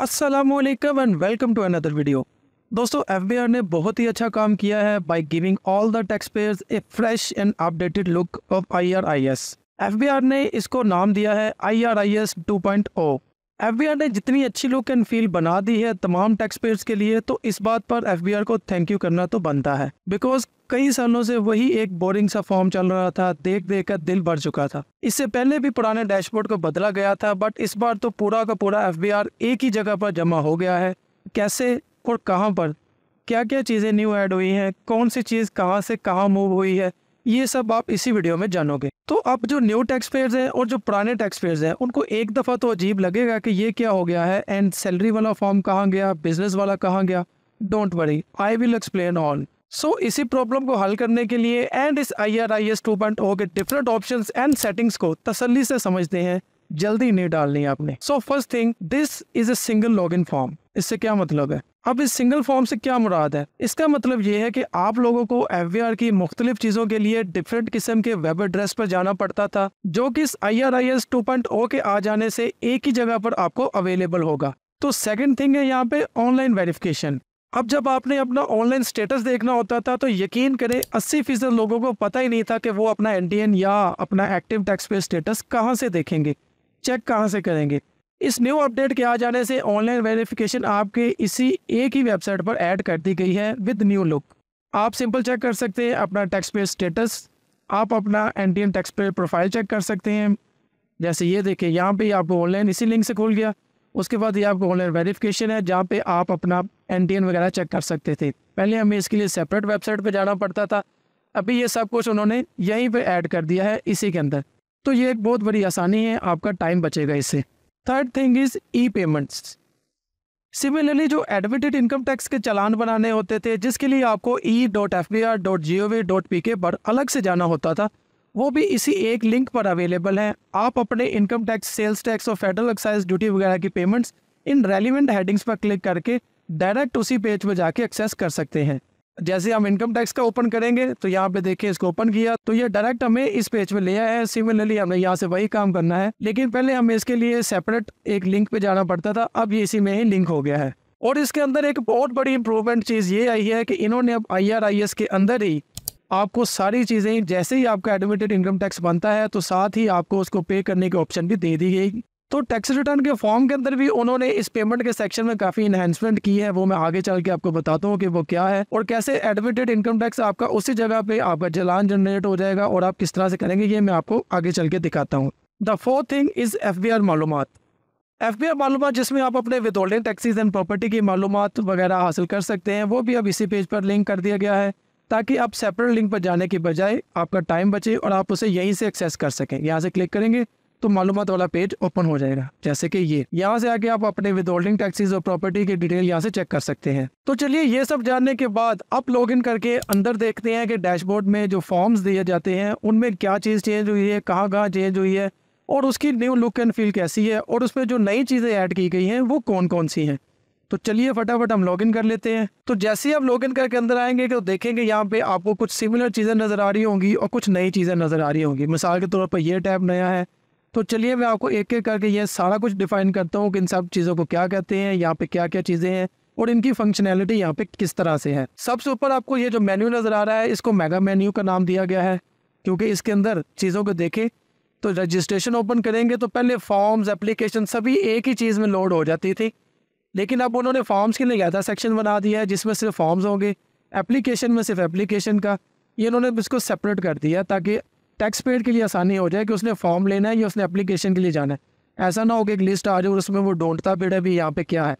Aslam and welcome to another video दोस्तों F ने बहुत ही अच्छा काम किया है by giving all the tax payers a fresh and updated look of I R I S F ने इसको नाम दिया है I R I S two point O F ने जितनी अच्छी लुक एंड फील बना दी है तमाम टैक्स पेयर्स के लिए तो इस बात पर एफ को थैंक यू करना तो बनता है बिकॉज कई सालों से वही एक बोरिंग सा फॉर्म चल रहा था देख देख कर दिल भर चुका था इससे पहले भी पुराने डैशबोर्ड को बदला गया था बट इस बार तो पूरा का पूरा एफ एक ही जगह पर जमा हो गया है कैसे और कहाँ पर क्या क्या चीज़ें न्यू ऐड हुई हैं कौन सी चीज़ कहाँ से कहाँ मूव हुई है ये सब आप इसी वीडियो में जानोगे तो अब जो न्यू टैक्स पेयर्स हैं और जो पुराने टैक्स पेयर्स हैं उनको एक दफ़ा तो अजीब लगेगा कि ये क्या हो गया है एंड सैलरी वाला फॉर्म कहाँ गया बिजनेस वाला कहाँ गया don't worry I will explain all so so, इसी प्रॉब्लम को हल करने के लिए एंड इस I R I S two point O के डिफरेंट ऑप्शन एंड सेटिंग्स को तसली से समझते हैं जल्दी नहीं डालनी आपने so first thing this is a single log in form इससे क्या मतलब है अब इस सिंगल फॉर्म से क्या मुराद है इसका मतलब ये है कि आप लोगों को एफ की मुख्तलिफ चीज़ों के लिए डिफरेंट किस्म के वेब एड्रेस पर जाना पड़ता था जो कि इस I R I S two point O के आ जाने से एक ही जगह पर आपको अवेलेबल होगा तो सेकंड थिंग है यहाँ पे ऑनलाइन वेरिफिकेशन अब जब आपने अपना ऑनलाइन स्टेटस देखना होता था तो यकीन करें अस्सी फीसद लोगों को पता ही नहीं था कि वो अपना एन या अपना एक्टिव टैक्स पे स्टेटस कहाँ से देखेंगे चेक कहाँ से करेंगे इस न्यू अपडेट के आ जाने से ऑनलाइन वेरिफिकेशन आपके इसी एक ही वेबसाइट पर ऐड कर दी गई है विद न्यू लुक आप सिंपल चेक कर सकते हैं अपना टैक्स पेयर स्टेटस आप अपना N T N tax payer profile check कर सकते हैं जैसे ये देखें यहाँ पे आपको ऑनलाइन इसी लिंक से खोल गया उसके बाद ये आपको ऑनलाइन वेरिफिकेशन है जहाँ पे आप अपना एन टी एन वगैरह चेक कर सकते थे पहले हमें इसके लिए सेपरेट वेबसाइट पर जाना पड़ता था अभी ये सब कुछ उन्होंने यहीं पर ऐड कर दिया है इसी के अंदर तो ये एक बहुत बड़ी आसानी है आपका टाइम बचेगा इससे third thing is e payments similarly जो एडमिटेड इनकम टैक्स के चालान बनाने होते थे जिसके लिए आपको e dot F B R dot G O V dot P K पर अलग से जाना होता था वो भी इसी एक लिंक पर अवेलेबल हैं आप अपने इनकम टैक्स सेल्स टैक्स और फेडरल एक्साइज ड्यूटी वगैरह की पेमेंट्स इन रेलिवेंट हेडिंग्स पर क्लिक करके डायरेक्ट उसी पेज पर जाके एक्सेस कर सकते हैं जैसे हम इनकम टैक्स का ओपन करेंगे तो यहाँ पे देखिए इसको ओपन किया तो ये डायरेक्ट हमें इस पेज पे ले आया है सिमिलरली हमें यहाँ से वही काम करना है लेकिन पहले हमें इसके लिए सेपरेट एक लिंक पे जाना पड़ता था अब ये इसी में ही लिंक हो गया है और इसके अंदर एक बहुत बड़ी इंप्रूवमेंट चीज़ ये आई है कि इन्होंने अब आई के अंदर ही आपको सारी चीज़ें जैसे ही आपका एडमिटेड इनकम टैक्स बनता है तो साथ ही आपको उसको पे करने के ऑप्शन भी दे दी गई तो टैक्स रिटर्न के फॉर्म के अंदर भी उन्होंने इस पेमेंट के सेक्शन में काफ़ी इन्हेंसमेंट की है वो मैं आगे चल के आपको बताता हूँ कि वो क्या है और कैसे एडमिटेड इनकम टैक्स आपका उसी जगह पे आपका जलान जनरेट हो जाएगा और आप किस तरह से करेंगे ये मैं आपको आगे चल के दिखाता हूँ the fourth thing is F B R मालूम एफ बी आर मालूम जिसमें आप अपने विदोल्डिंग टैक्सीज एंड प्रॉपर्टी की मालूम वगैरह हासिल कर सकते हैं वो भी अब इसी पेज पर लिंक कर दिया गया है ताकि आप सेपरेट लिंक पर जाने के बजाय आपका टाइम बचे और आप उसे यहीं से एक्सेस कर सकें यहाँ से क्लिक करेंगे तो मालूम वाला पेज ओपन हो जाएगा जैसे कि ये यहाँ से आके आप अपने विदहोल्डिंग टैक्सीज और प्रॉपर्टी की डिटेल यहाँ से चेक कर सकते हैं तो चलिए ये सब जानने के बाद आप लॉग इन करके अंदर देखते हैं कि डैशबोर्ड में जो फॉर्म्स दिए जाते हैं उनमें क्या चीज़ चेंज हुई है कहाँ कहाँ चेंज हुई है और उसकी न्यू लुक एंड फील कैसी है और उसमें जो नई चीज़ें ऐड की गई हैं वो कौन कौन सी हैं तो चलिए फटाफट हम लॉगिन कर लेते हैं तो जैसे ही आप लॉगिन करके अंदर आएंगे तो देखेंगे यहाँ पे आपको कुछ सिमिलर चीज़ें नज़र आ रही होंगी और कुछ नई चीज़ें नज़र आ रही होंगी मिसाल के तौर पर यह टैब नया है तो चलिए मैं आपको एक एक करके ये सारा कुछ डिफाइन करता हूँ कि इन सब चीज़ों को क्या कहते हैं यहाँ पे क्या क्या चीज़ें हैं और इनकी फंक्शनैलिटी यहाँ पे किस तरह से है सबसे ऊपर आपको ये जो मेन्यू नज़र आ रहा है इसको मेगा मेन्यू का नाम दिया गया है क्योंकि इसके अंदर चीज़ों को देखें तो रजिस्ट्रेशन ओपन करेंगे तो पहले फॉर्म्स एप्लीकेशन सभी एक ही चीज़ में लोड हो जाती थी लेकिन अब उन्होंने फॉर्म्स के लिए ज़्यादा सेक्शन बना दिया है जिसमें सिर्फ फॉर्म्स होंगे एप्लीकेशन में सिर्फ एप्लीकेशन का ये इन्होंने इसको सेपरेट कर दिया ताकि टैक्स पेड के लिए आसानी हो जाए कि उसने फॉर्म लेना है या उसने अप्लीकेशन के लिए जाना है ऐसा ना हो कि एक लिस्ट आ जाए और उसमें वो ढूंढता है भी यहाँ पे क्या है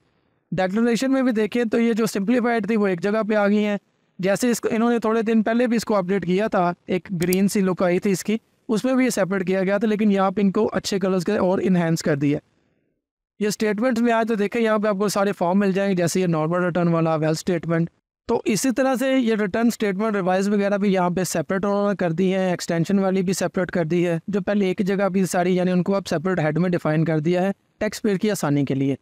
डेक्लोरेशन में भी देखें तो ये जो सिंप्लीफाइड थी वो एक जगह पे आ गई हैं जैसे इसको इन्होंने थोड़े दिन पहले भी इसको अपडेट किया था एक ग्रीन सी लुक आई थी इसकी उसमें भी ये सेपरेट किया गया था लेकिन यहाँ पर इनको अच्छे कलर्स के और इन्हेंस कर दिया ये स्टेटमेंट्स में आए तो देखें यहाँ पर आपको सारे फॉर्म मिल जाएंगे जैसे ये नॉर्मल रिटर्न वाला वेल्थ स्टेटमेंट तो इसी तरह से ये रिटर्न स्टेटमेंट रिवाइज वगैरह भी यहाँ पे सेपरेट उन्होंने कर दी है एक्सटेंशन वाली भी सेपरेट कर दी है जो पहले एक जगह भी सारी यानी उनको अब सेपरेट हेड में डिफाइन कर दिया है टैक्स पेयर की आसानी के लिए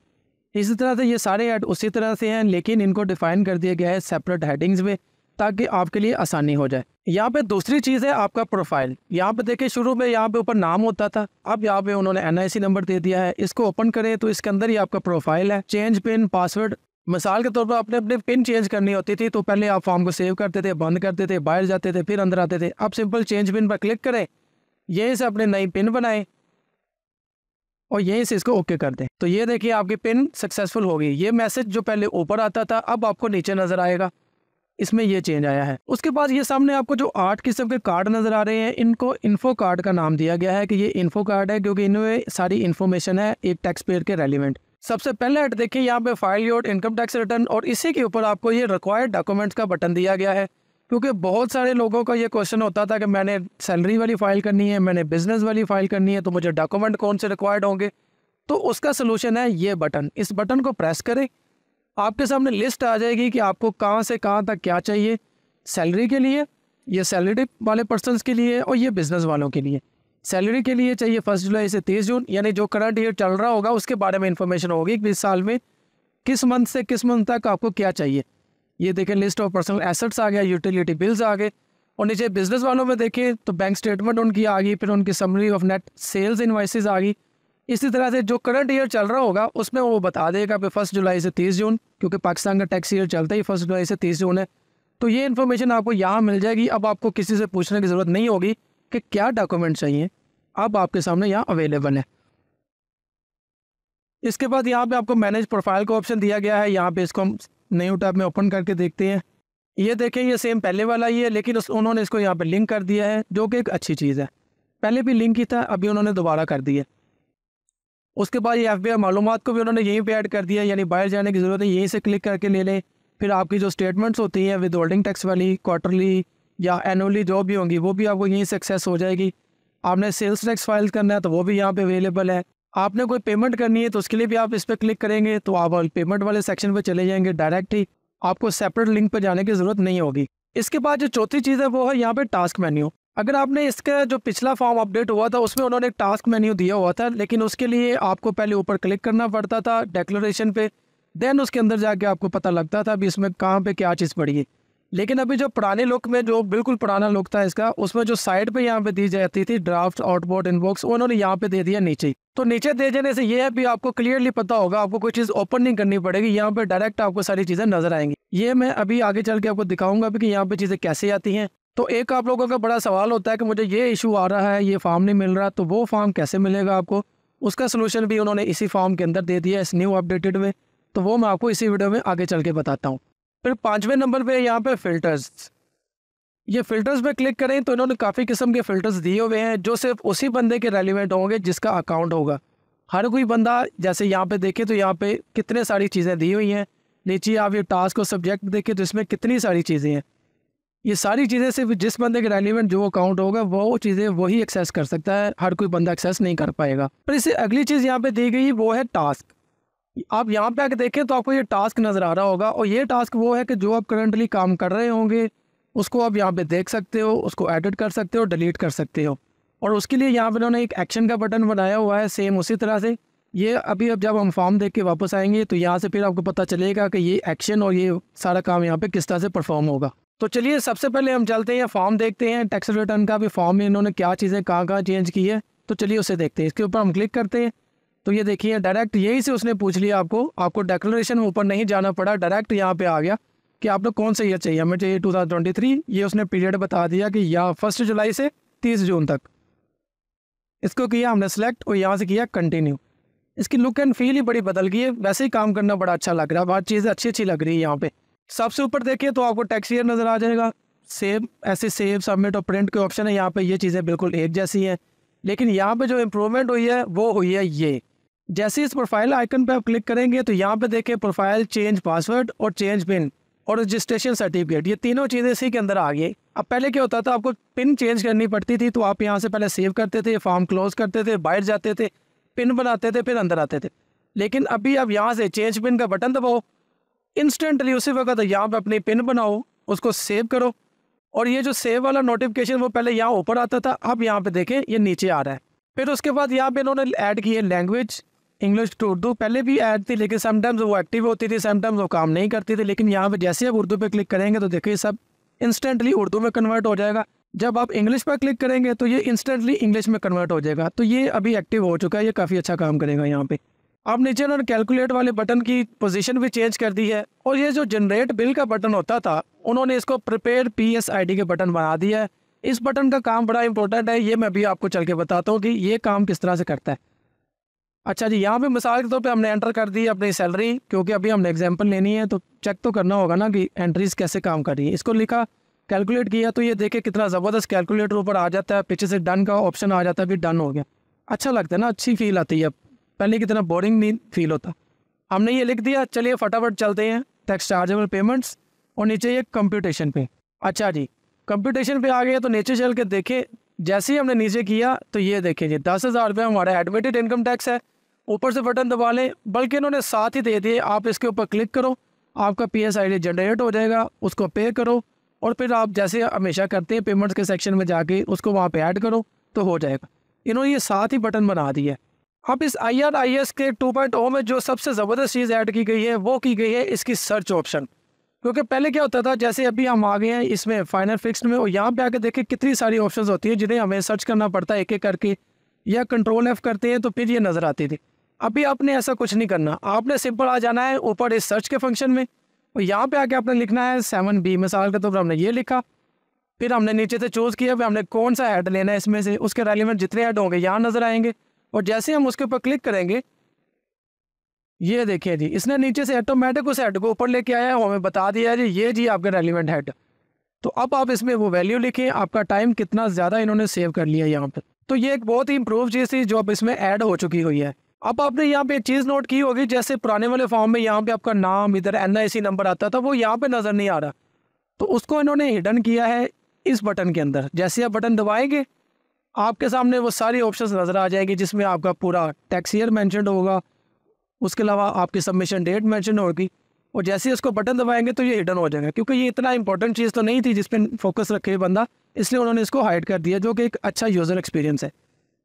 इसी तरह से ये सारे हेड उसी तरह से हैं लेकिन इनको डिफाइन कर दिया गया है सेपरेट हेडिंग्स में ताकि आपके लिए आसानी हो जाए यहाँ पे दूसरी चीज़ है आपका प्रोफाइल यहाँ पे देखिए शुरू में यहाँ पे ऊपर नाम होता था अब यहाँ पे उन्होंने एन नंबर दे दिया है इसको ओपन करें तो इसके अंदर ही आपका प्रोफाइल है चेंज पिन पासवर्ड मिसाल के तौर पर आपने अपने पिन चेंज करनी होती थी तो पहले आप फॉर्म को सेव करते थे बंद करते थे बाहर जाते थे फिर अंदर आते थे आप सिंपल चेंज पिन पर क्लिक करें यहीं से अपने नई पिन बनाएं और यहीं से इसको ओके कर दें तो ये देखिए आपकी पिन सक्सेसफुल हो गई ये मैसेज जो पहले ऊपर आता था अब आपको नीचे नज़र आएगा इसमें यह चेंज आया है उसके बाद ये सामने आपको जो आठ किस्म के कार्ड नज़र आ रहे हैं इनको इन्फो कार्ड का नाम दिया गया है कि ये इन्फो कार्ड है क्योंकि इनमें सारी इन्फॉर्मेशन है एक टैक्स पेयर के रेलिवेंट सबसे पहले हेड देखिए यहाँ पे file your income tax return और इसी के ऊपर आपको ये रिक्वायर्ड डॉक्यूमेंट्स का बटन दिया गया है क्योंकि बहुत सारे लोगों का ये क्वेश्चन होता था कि मैंने सैलरी वाली फाइल करनी है मैंने बिजनेस वाली फाइल करनी है तो मुझे डॉक्यूमेंट कौन से रिक्वायर्ड होंगे तो उसका सोल्यूशन है ये बटन इस बटन को प्रेस करें आपके सामने लिस्ट आ जाएगी कि आपको कहाँ से कहाँ तक क्या चाहिए सैलरी के लिए ये सैलरी वाले पर्सनस के लिए और ये बिज़नेस वालों के लिए सैलरी के लिए चाहिए फर्स्ट जुलाई से तीस जून यानी जो करंट ईयर चल रहा होगा उसके बारे में इन्फॉर्मेशन होगी कि इस साल में किस मंथ से किस मंथ तक आपको क्या चाहिए ये देखें लिस्ट ऑफ पर्सनल एसेट्स आ गया यूटिलिटी बिल्स आ गए और नीचे बिजनेस वालों में देखें तो बैंक स्टेटमेंट उनकी आ गई फिर उनकी summary of net sales invoices आ गई इसी तरह से जो करंट ईयर चल रहा होगा उसमें वो बता देगा कि फर्स्ट जुलाई से तीस जून क्योंकि पाकिस्तान का टैक्स ईयर चलता ही फर्स्ट जुलाई से तीस जून है तो ये इन्फॉर्मेशन आपको यहाँ मिल जाएगी अब आपको किसी से पूछने की ज़रूरत नहीं होगी कि क्या डॉक्यूमेंट चाहिए अब आपके सामने यहाँ अवेलेबल है इसके बाद यहाँ पे आपको मैनेज प्रोफाइल का ऑप्शन दिया गया है यहाँ पे इसको हम न्यू टैब में ओपन करके देखते हैं ये देखें ये सेम पहले वाला ही है लेकिन उस उन्होंने इसको यहाँ पे लिंक कर दिया है जो कि एक अच्छी चीज़ है पहले भी लिंक ही था अभी उन्होंने दोबारा कर दिया उसके बाद ये एफ बी मालूम को भी उन्होंने यहीं पर ऐड कर दिया यानी बाहर जाने की ज़रूरत है यहीं से क्लिक करके ले लें फिर आपकी जो स्टेटमेंट्स होती हैं विद होल्डिंग टैक्स वाली क्वार्टरली या एनुअली जो भी होंगी वो भी आपको यहीं से एक्सेस हो जाएगी आपने सेल्स टैक्स फाइल करना है तो वो भी यहाँ पे अवेलेबल है आपने कोई पेमेंट करनी है तो उसके लिए भी आप इस पर क्लिक करेंगे तो आप पेमेंट वाले सेक्शन पर चले जाएंगे डायरेक्ट ही आपको सेपरेट लिंक पर जाने की ज़रूरत नहीं होगी इसके बाद जो चौथी चीज़ है वो है यहाँ पे टास्क मेन्यू अगर आपने इसका जो पिछला फॉर्म अपडेट हुआ था उसमें उन्होंने एक टास्क मेन्यू दिया हुआ था लेकिन उसके लिए आपको पहले ऊपर क्लिक करना पड़ता था डेक्लोरेशन पे देन उसके अंदर जाके आपको पता लगता था अभी इसमें कहाँ पे क्या चीज़ पड़ी है लेकिन अभी जो पुराने लुक में जो बिल्कुल पुराना लुक था इसका उसमें जो साइड पे यहाँ पे दी जाती थी ड्राफ्ट आउटबोर्ड इनबॉक्स उन्होंने यहाँ पे दे दिया नीचे तो नीचे दे देने से ये है भी आपको क्लियरली पता होगा आपको कोई चीज़ ओपन नहीं करनी पड़ेगी यहाँ पे डायरेक्ट आपको सारी चीज़ें नजर आएंगी ये मैं अभी आगे चल के आपको दिखाऊंगा भी कि यहाँ पे चीज़ें कैसे आती हैं तो एक आप लोगों का बड़ा सवाल होता है कि मुझे ये इशू आ रहा है ये फॉर्म नहीं मिल रहा तो वो फॉर्म कैसे मिलेगा आपको उसका सोल्यूशन भी उन्होंने इसी फॉर्म के अंदर दे दिया इस न्यू अपडेटेड में तो वो मैं आपको इसी वीडियो में आगे चल के बताता हूँ फिर पाँचवें नंबर पे यहाँ पे फ़िल्टर्स ये फ़िल्टर्स पे क्लिक करें तो इन्होंने काफ़ी किस्म के फ़िल्टर्स दिए हुए हैं जो सिर्फ उसी बंदे के रेलिवेंट होंगे जिसका अकाउंट होगा हर कोई बंदा जैसे यहाँ पे देखे तो यहाँ पे कितने सारी चीज़ें दी हुई हैं नीचे आप ये टास्क और सब्जेक्ट देखें तो इसमें कितनी सारी चीज़ें हैं ये सारी चीज़ें सिर्फ जिस बंदे के रेलिवेंट जो अकाउंट होगा वो चीज़ें वही एक्सेस कर सकता है हर कोई बंदा एक्सेस नहीं कर पाएगा पर इससे अगली चीज़ यहाँ पे दी गई वो है टास्क आप यहाँ पे आके देखें तो आपको ये टास्क नज़र आ रहा होगा और ये टास्क वो है कि जो आप करंटली काम कर रहे होंगे उसको आप यहाँ पे देख सकते हो उसको एडिट कर सकते हो डिलीट कर सकते हो और उसके लिए यहाँ पर उन्होंने एक एक्शन का बटन बनाया हुआ है सेम उसी तरह से ये अभी अब जब हम फॉर्म देख के वापस आएंगे तो यहाँ से फिर आपको पता चलेगा कि ये एक्शन और ये सारा काम यहाँ पर किस तरह से परफॉर्म होगा तो चलिए सबसे पहले हम चलते हैं फॉर्म देखते हैं टैक्स रिटर्न का भी फॉर्म में इन्होंने क्या चीज़ें कहाँ कहाँ चेंज की है तो चलिए उसे देखते हैं इसके ऊपर हम क्लिक करते हैं तो ये देखिए डायरेक्ट यही से उसने पूछ लिया आपको आपको डेक्लेशन ऊपर नहीं जाना पड़ा डायरेक्ट यहाँ पे आ गया कि आपको कौन सा ईयर चाहिए हमें चाहिए 2023 ये उसने पीरियड बता दिया कि या फर्स्ट जुलाई से तीस जून तक इसको किया हमने सेलेक्ट और यहाँ से किया कंटिन्यू इसकी लुक एंड फील ही बड़ी बदल गई है वैसे ही काम करना बड़ा अच्छा लग रहा है हर चीज़ें अच्छी अच्छी लग रही है यहाँ पे सबसे ऊपर देखिए तो आपको टैक्स ईयर नज़र आ जाएगा सेम ऐसे सेम सबमिट और प्रिंट के ऑप्शन है यहाँ पे ये चीज़ें बिल्कुल एक जैसी हैं लेकिन यहाँ पे जो इम्प्रूवमेंट हुई है वो हुई है ये जैसे इस प्रोफाइल आइकन पर आप क्लिक करेंगे तो यहाँ पे देखें प्रोफाइल चेंज पासवर्ड और चेंज पिन और रजिस्ट्रेशन सर्टिफिकेट ये तीनों चीज़ें इसी के अंदर आ गई अब पहले क्या होता था आपको पिन चेंज करनी पड़ती थी तो आप यहाँ से पहले सेव करते थे फॉर्म क्लोज करते थे बाहर जाते थे पिन बनाते थे फिर अंदर आते थे लेकिन अभी आप यहाँ से चेंज पिन का बटन दबाओ इंस्टेंटली उसी वक्त यहाँ पर अपनी पिन बनाओ उसको सेव करो और ये जो सेव वाला नोटिफिकेशन वो पहले यहाँ ऊपर आता था अब यहाँ पे देखें ये नीचे आ रहा है फिर उसके बाद यहाँ पे इन्होंने ऐड की है लैंग्वेज इंग्लिश टू उर्दू पहले भी ऐड थी लेकिन समटाइम्स वो एक्टिव होती थी समटाइम्स वो काम नहीं करती थी लेकिन यहाँ पर जैसे आप उर्दू पर क्लिक करेंगे तो देखिए सब इंस्टेंटली उर्दू में कन्वर्ट हो जाएगा जब आप इंग्लिश पर क्लिक करेंगे तो ये इंस्टेंटली इंग्लिश में कन्वर्ट हो जाएगा तो ये अभी एक्टिव हो चुका है ये काफ़ी अच्छा काम करेगा यहाँ पे आप नीचे उन्होंने कैलकुलेट वाले बटन की पोजीशन भी चेंज कर दी है और ये जो जनरेट बिल का बटन होता था उन्होंने इसको prepare P S I D के बटन बना दिया है इस बटन का काम बड़ा इंपॉर्टेंट है ये मैं भी आपको चल के बताता हूँ कि ये काम किस तरह से करता है अच्छा जी यहाँ पे मिसाल के तौर पे हमने एंटर कर दी अपनी सैलरी क्योंकि अभी हमने एग्जांपल लेनी है तो चेक तो करना होगा ना कि एंट्रीज कैसे काम कर रही है इसको लिखा कैलकुलेट किया तो ये देखे कितना ज़बरदस्त कैलकुलेटर ऊपर आ जाता है पीछे से डन का ऑप्शन आ जाता है अभी डन हो गया अच्छा लगता है ना अच्छी फील आती है पहले कितना बोरिंग नहीं फील होता हमने ये लिख दिया चलिए फटाफट चलते हैं टैक्स चार्जेबल पेमेंट्स और नीचे ये कंप्यूटेशन पे अच्छा जी कंप्यूटेशन पे आ गए तो नीचे चल के देखे जैसे ही हमने नीचे किया तो ये देखे जी दस हज़ार रुपये हमारा एडमिटेड इनकम टैक्स है ऊपर से बटन दबा लें बल्कि इन्होंने साथ ही दे दिए आप इसके ऊपर क्लिक करो आपका पी एस जनरेट हो जाएगा उसको पे करो और फिर आप जैसे हमेशा करते हैं पेमेंट्स के सेक्शन में जाके उसको वहाँ पे ऐड करो तो हो जाएगा इन्होंने ये साथ ही बटन बना दिया है अब इस आई आर आई एस के टू पॉइंट ओ में जो सबसे ज़बरदस्त चीज़ ऐड की गई है वो की गई है इसकी सर्च ऑप्शन क्योंकि पहले क्या होता था जैसे अभी हम आ गए हैं इसमें फाइनल फिक्सड में और यहाँ पे आके देखें कितनी सारी ऑप्शंस होती हैं जिन्हें हमें सर्च करना पड़ता है एक एक करके या कंट्रोल एफ करते हैं तो फिर ये नज़र आती थी अभी आपने ऐसा कुछ नहीं करना आपने सिंपल आ जाना है ऊपर इस सर्च के फंक्शन में और यहाँ पे आके आपने लिखना है सेवन बी मिसाल के तौर तो पर हमने ये लिखा फिर हमने नीचे से चूज़ किया फिर हमने कौन सा ऐड लेना है इसमें से उसके रेलिवेंट जितने ऐड होंगे यहाँ नज़र आएंगे और जैसे हम उसके ऊपर क्लिक करेंगे ये देखिए जी इसने नीचे से ऑटोमेटिक उस हेड को ऊपर लेके आया है हमें बता दिया है जी ये जी आपका रेलिवेंट हेड तो अब आप इसमें वो वैल्यू लिखें आपका टाइम कितना ज़्यादा इन्होंने सेव कर लिया यहाँ पर तो ये एक बहुत ही इंप्रूव चीज़ थी जो अब इसमें ऐड हो चुकी हुई है अब आपने यहाँ पे चीज़ नोट की होगी जैसे पुराने वाले फॉर्म में यहाँ पे आपका नाम इधर एन नंबर आता था वो यहाँ पे नज़र नहीं आ रहा तो उसको इन्होंने हिडन किया है इस बटन के अंदर जैसे आप बटन दबाएंगे आपके सामने वो सारी ऑप्शंस नज़र आ जाएगी जिसमें आपका पूरा टैक्स ईयर मैंशन होगा उसके अलावा आपकी सबमिशन डेट मैंशन होगी और जैसे ही उसको बटन दबाएंगे तो ये हिडन हो जाएगा क्योंकि ये इतना इंपॉर्टेंट चीज़ तो नहीं थी जिसपे फोकस रखे बंदा इसलिए उन्होंने इसको हाइड कर दिया जो कि एक अच्छा यूज़र एक्सपीरियंस है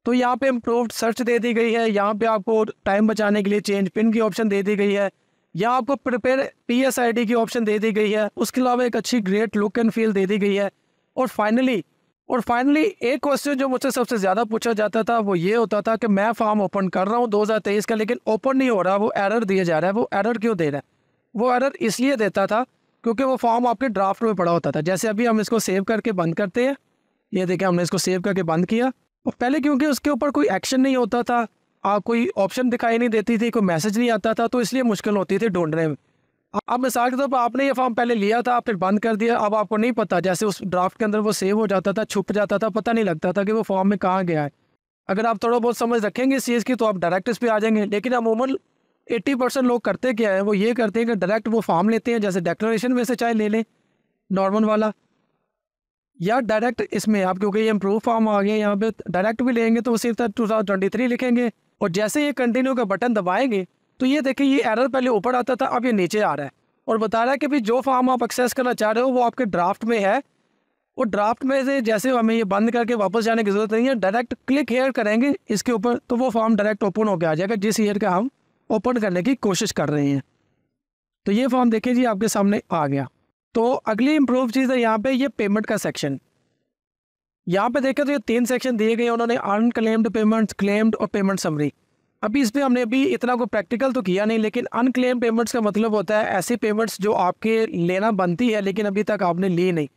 तो यहाँ पे इम्प्रूव्ड सर्च दे दी गई है यहाँ पे आपको टाइम बचाने के लिए चेंज पिन की ऑप्शन दे दी गई है यहाँ आपको prepare P S I D की ऑप्शन दे दी गई है उसके अलावा एक अच्छी ग्रेट लुक एंड फील दे दी गई है और फाइनली और फाइनली एक क्वेश्चन जो मुझसे सबसे ज़्यादा पूछा जाता था वो ये होता था कि मैं फॉर्म ओपन कर रहा हूँ 2023 का लेकिन ओपन नहीं हो रहा वो एरर दिया जा रहा है वो एरर क्यों दे रहा है वो एरर इसलिए देता था क्योंकि वो फॉर्म आपके ड्राफ्ट में पड़ा होता था जैसे अभी हम इसको सेव करके बंद करते हैं ये देखें हमने इसको सेव करके बंद किया पहले क्योंकि उसके ऊपर कोई एक्शन नहीं होता था आ, कोई ऑप्शन दिखाई नहीं देती थी कोई मैसेज नहीं आता था तो इसलिए मुश्किल होती थी ढूंढने में अब मिसाल के तौर पर आपने ये फॉर्म पहले लिया था फिर बंद कर दिया अब आपको नहीं पता जैसे उस ड्राफ्ट के अंदर वो सेव हो जाता था छुप जाता था पता नहीं लगता था कि वो फॉर्म में कहाँ गया है अगर आप थोड़ा बहुत समझ रखेंगे इस चीज़ की तो आप डायरेक्ट इस पर आ जाएंगे लेकिन अमूमन एट्टी परसेंट लोग करते क्या है वो ये करते हैं कि डायरेक्ट वो फॉर्म लेते हैं जैसे डेक्लेशन में से चाहे ले लें नॉर्मल वाला या डायरेक्ट इसमें आप क्योंकि ये इम्प्रूव फॉर्म आ गए यहाँ पे डायरेक्ट भी लेंगे तो उसी तरह टू थाउजेंड ट्वेंटी थ्री लिखेंगे और जैसे ये कंटिन्यू का बटन दबाएंगे तो ये देखिए ये एरर पहले ऊपर आता था अब ये नीचे आ रहा है और बता रहा है कि भाई जो फॉर्म आप एक्सेस करना चाह रहे हो वो आपके ड्राफ्ट में है और ड्राफ्ट में से जैसे हमें ये बंद करके वापस जाने की ज़रूरत नहीं है डायरेक्ट क्लिक हेयर करेंगे इसके ऊपर तो वो फॉर्म डायरेक्ट ओपन होकर आ जाएगा जिस हेयर का हम ओपन करने की कोशिश कर रहे हैं तो ये फॉर्म देखिए जी आपके सामने आ गया तो अगली इम्प्रूव चीज़ है यहाँ पे ये पेमेंट का सेक्शन यहाँ पे देखें तो ये तीन सेक्शन दिए गए उन्होंने अनक्लेम्ड पेमेंट्स क्लेम्ड और पेमेंट समरी अभी इस पर हमने अभी इतना को प्रैक्टिकल तो किया नहीं लेकिन अनक्लेम पेमेंट्स का मतलब होता है ऐसी पेमेंट्स जो आपके लेना बनती है लेकिन अभी तक आपने ली नहीं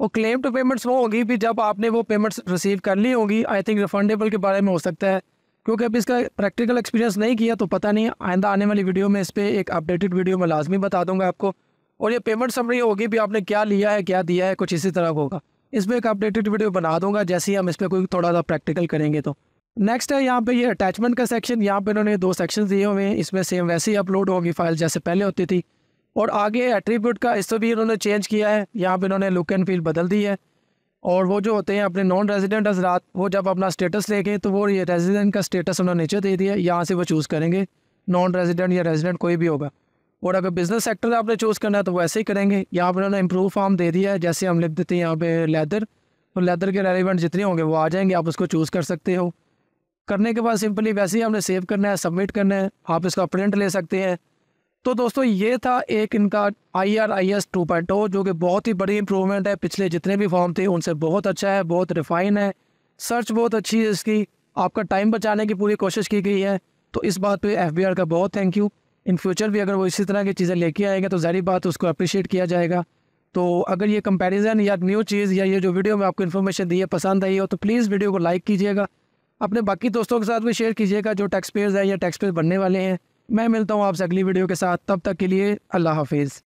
और क्लेम्ड पेमेंट्स वो होगी भी जब आपने वो पेमेंट्स रिसीव कर ली होगी आई थिंक रिफंडेबल के बारे में हो सकता है क्योंकि अभी इसका प्रैक्टिकल एक्सपीरियंस नहीं किया तो पता नहीं आइंदा आने वाली वीडियो में इस पर एक अपडेटेड वीडियो में लाजमी बता दूंगा आपको और ये पेमेंट समरी होगी भी आपने क्या लिया है क्या दिया है कुछ इसी तरह होगा इस पर एक अपडेटेड वीडियो बना दूंगा जैसे ही हम इस पर कोई थोड़ा सा प्रैक्टिकल करेंगे तो नेक्स्ट है यहाँ पे ये अटैचमेंट का सेक्शन यहाँ पे इन्होंने दो सेक्शन दिए हुए हैं इसमें सेम वैसे ही अपलोड होगी फाइल जैसे पहले होती थी और आगे एट्रीब्यूट का इसको भी इन्होंने चेंज किया है यहाँ पर इन्होंने लुक एंड फील बदल दी है और वो जो होते हैं अपने नॉन रेजिडेंट हजरात वो जब अपना स्टेटस लेके तो वो ये रेजिडेंट का स्टेटस उन्होंने नीचे दे दिया यहाँ से वो चूज़ करेंगे नॉन रेजिडेंट या रेजिडेंट कोई भी होगा और अगर बिजनेस सेक्टर आपने चूज़ करना है तो वैसे ही करेंगे यहाँ पर उन्होंने इम्प्रूव फॉर्म दे दिया है जैसे हम लिख देते हैं यहाँ पे लेदर तो लेदर के रेलिवेंट जितने होंगे वो आ जाएंगे आप उसको चूज़ कर सकते हो करने के बाद सिंपली वैसे ही हमने सेव करना है सबमिट करना है आप इसका प्रिंट ले सकते हैं तो दोस्तों ये था एक इनका I R I S two point जो कि बहुत ही बड़ी इंप्रूवमेंट है पिछले जितने भी फॉर्म थे उनसे बहुत अच्छा है बहुत रिफाइन है सर्च बहुत अच्छी है इसकी आपका टाइम बचाने की पूरी कोशिश की गई है तो इस बात पे एफ का बहुत थैंक यू इन फ्यूचर भी अगर वो इसी तरह की चीज़ें लेके आएंगे तो जहरी बात उसको अप्रिशिएट किया जाएगा तो अगर ये कंपैरिजन या न्यू चीज़ या ये जो वीडियो में आपको इन्फॉर्मेशन दी है पसंद आई हो तो प्लीज़ वीडियो को लाइक कीजिएगा अपने बाकी दोस्तों के साथ भी शेयर कीजिएगा जो टैक्स पेयर्स हैं या टैक्स पेयर बनने वाले हैं मैं मिलता हूँ आपसे अगली वीडियो के साथ तब तक के लिए अल्लाह हाफिज़